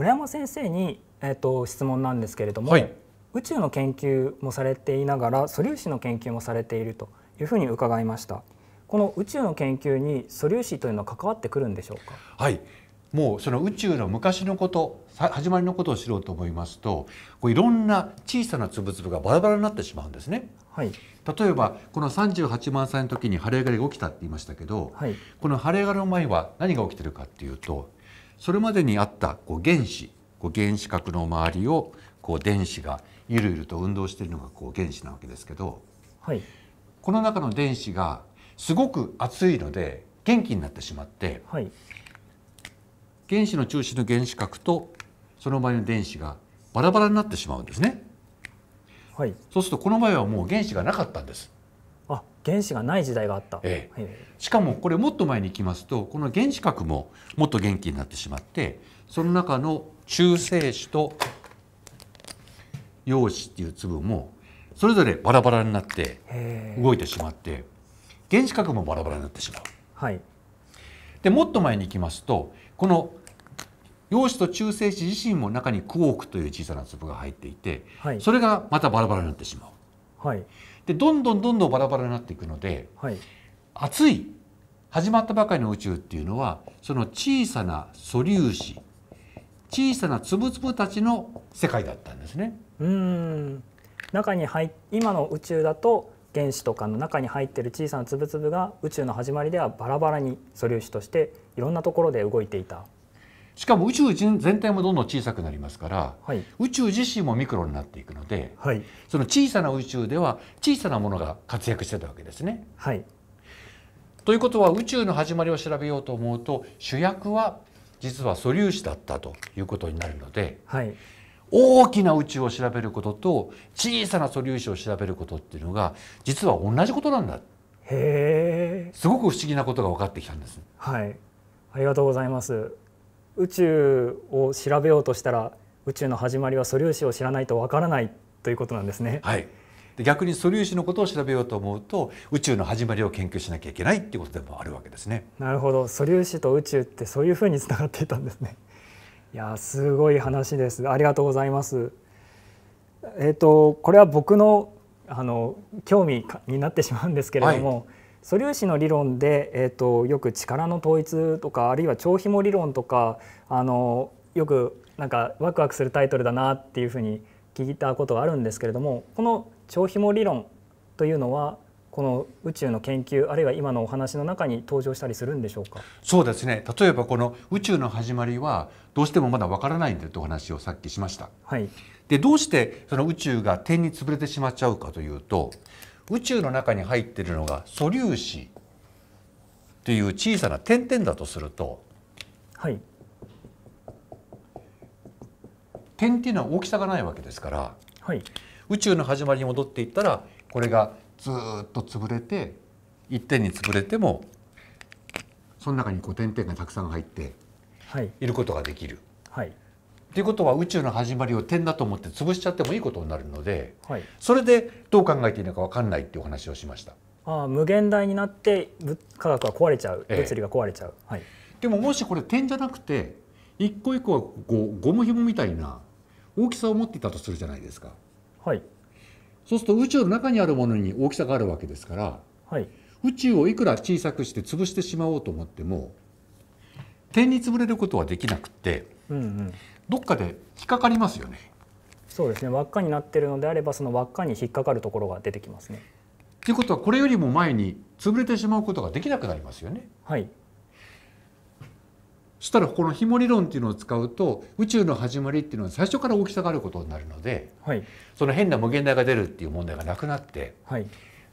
村山先生に、えーと、質問なんですけれども、はい、宇宙の研究もされていながら素粒子の研究もされているというふうに伺いましたこの宇宙の研究に素粒子というのは関わってくるんでしょうかはいもうその宇宙の昔のこと始まりのことを知ろうと思いますとこういろんな小さな粒々がバラバラになってしまうんですね、はい、例えばこの38万歳の時に晴れ上がりが起きたって言いましたけど、はい、この晴れ上がりの前は何が起きてるかっていうとそれまでにあったこう原子こう原子核の周りをこう電子がゆるゆると運動しているのがこう原子なわけですけど、はい、この中の電子がすごく熱いので元気になってしまって、はい、原子の中心の原子核とその場合の電子がバラバラになってしまうんですね。はい、そうするとこの場合はもう原子がなかったんです。原子がない時代があった、ええ、しかもこれもっと前に行きますとこの原子核ももっと元気になってしまってその中の中性子と陽子っていう粒もそれぞれバラバラになって動いてしまって原子核もバラバラになってしまう。はい、でもっと前に行きますとこの陽子と中性子自身も中にクォークという小さな粒が入っていて、はい、それがまたバラバラになってしまう。はい、でどんどんどんどんバラバラになっていくので、はい、熱い始まったばかりの宇宙っていうのはその小さな素粒子小さな粒々たちの世界だったんですね。うん中に入今の宇宙だと原子とかの中に入ってる小さな粒々が宇宙の始まりではバラバラに素粒子としていろんなところで動いていたしかも宇宙全体もどんどん小さくなりますから、はい、宇宙自身もミクロになっていくので、はい、その小さな宇宙では小さなものが活躍してたわけですね。はい、ということは宇宙の始まりを調べようと思うと主役は実は素粒子だったということになるので、はい、大きな宇宙を調べることと小さな素粒子を調べることっていうのが実は同じことなんだへすごく不思議なことが分かってきたんです。はい、ありがとうございます宇宙を調べようとしたら宇宙の始まりは素粒子を知らないとわからないということなんですね。はい逆に素粒子のことを調べようと思うと宇宙の始まりを研究しなきゃいけないっていうことでもあるわけですね。なるほど素粒子と宇宙ってそういうふうにつながっていたんですね。いやすごい話ですありがとうございます。えっ、ー、とこれは僕のあの興味になってしまうんですけれども、はい素粒子の理論で、えーと、よく力の統一とかあるいは超ひも理論とかあのよくなんかワクワクするタイトルだなっていうふうに聞いたことがあるんですけれどもこの超ひも理論というのはこの宇宙の研究あるいは今のお話の中に登場したりするんでしょうかそうですね例えばこの宇宙の始まりはどうしてもまだわからないんだとお話をさっきしました。はい、でどうしてその宇宙が点に潰れてしまっちゃうかというと宇宙の中に入ってるのが素粒子という小さな点々だとすると、はい、点っていうのは大きさがないわけですから、はい、宇宙の始まりに戻っていったらこれがずっと潰れて一点に潰れてもその中にこう点々がたくさん入っていることができる。はい、はいっていうことは宇宙の始まりを点だと思って潰しちゃってもいいことになるので、はい、それでどう考えていいのか分かんないっていうお話をしました。ああ無限大になって科学は壊れちゃう物理が壊れちゃう、ええ、はい、でももしこれ点じゃなくて一個一個はゴム紐みたいな大きさを持っていたとするじゃないですか。はい、そうすると宇宙の中にあるものに大きさがあるわけですから、はい、宇宙をいくら小さくして潰してしまおうと思っても点に潰れることはできなくて。うんうん、どっかで引っかかりますよねそうですね輪っかになってるのであればその輪っかに引っかかるところが出てきますね。ということはこれよりも前に潰れてしまうことができなくなりますよね。はい、そしたらこの紐理論っていうのを使うと宇宙の始まりっていうのは最初から大きさがあることになるので、はい、その変な無限大が出るっていう問題がなくなって、はい、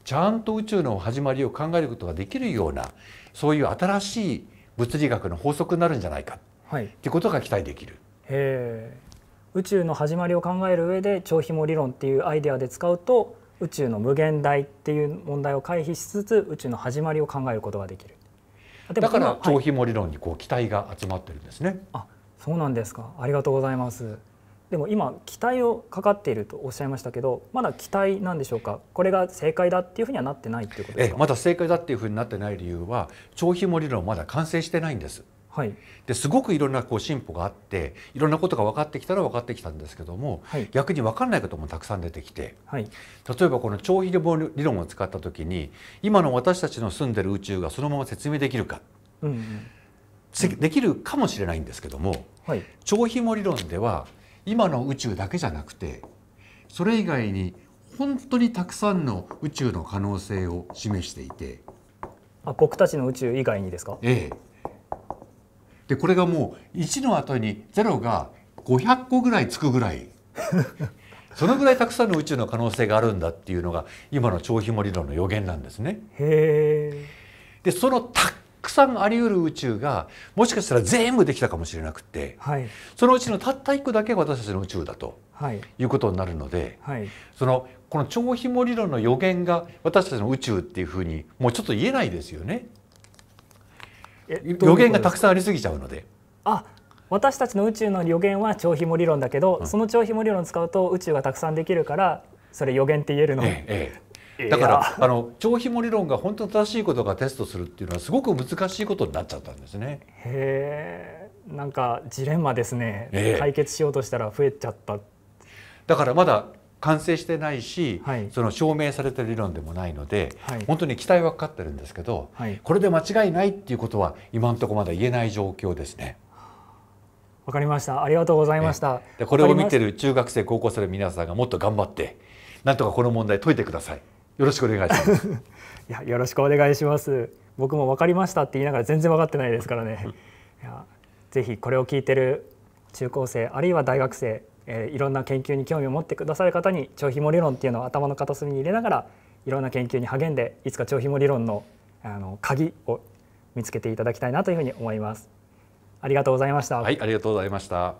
ちゃんと宇宙の始まりを考えることができるようなそういう新しい物理学の法則になるんじゃないかはい、っていうことが期待できる。へ宇宙の始まりを考える上で超ひも理論っていうアイデアで使うと宇宙の無限大っていう問題を回避しつつ宇宙の始まりを考えることができるだから超ひも理論にこう期待が集まってるんですね、はい、あそうなんですかありがとうございますでも今期待をかかっているとおっしゃいましたけどまだ期待なんでしょうかこれが正解だっていうふうにはなってないっていうことですかまだ正解だっていうふうになってない理由は超ひも理論まだ完成してないんですはい、ですごくいろんなこう進歩があっていろんなことが分かってきたら分かってきたんですけども、はい、逆に分かんないこともたくさん出てきて、はい、例えばこの超非理論を使った時に今の私たちの住んでる宇宙がそのまま説明できるか、うんうん、できるかもしれないんですけども、はい、超ひも理論では今の宇宙だけじゃなくてそれ以外に本当にたくさんの宇宙の可能性を示していてあ僕たちの宇宙以外にですか、ええ、でこれがもう1の後に0が500個ぐらいつくぐらい そのぐらいたくさんの宇宙の可能性があるんだっていうのが今の超ひも理論の予言なんですね。でそのたくさんありうる宇宙がもしかしたら全部できたかもしれなくて、はい、そのうちのたった1個だけ私たちの宇宙だと、はい、いうことになるので、はい、そのこの超ひも理論の予言が私たちの宇宙っていうふうにもうちょっと言えないですよね。予言がたくさんありすぎちゃうので。あ私たちの宇宙の予言は超ひも理論だけど、うん、その超ひも理論を使うと宇宙がたくさんできるからそれ予言って言えるの、ええ、だからあの超ひも理論が本当に正しいことがテストするっていうのはすごく難しいことになっちゃったんですね。へえなんかジレンマですね、え、解決しようとしたら増えちゃっただからまだ完成してないし、はい、その証明された理論でもないので、はい、本当に期待はかかってるんですけど、はい、これで間違いないっていうことは今のところまだ言えない状況ですね。わかりました。ありがとうございました。でこれを見てる中学生高校生の皆さんがもっと頑張って、なんとかこの問題解いてください。よろしくお願いします。いやよろしくお願いします。僕もわかりましたって言いながら全然分かってないですからね。いやぜひこれを聞いてる中高生あるいは大学生えー、いろんな研究に興味を持ってくださる方に超ひも理論っていうのを頭の片隅に入れながらいろんな研究に励んでいつか超ひも理論のあの鍵を見つけていただきたいなというふうに思います。ありがとうございました。はい、ありがとうございました。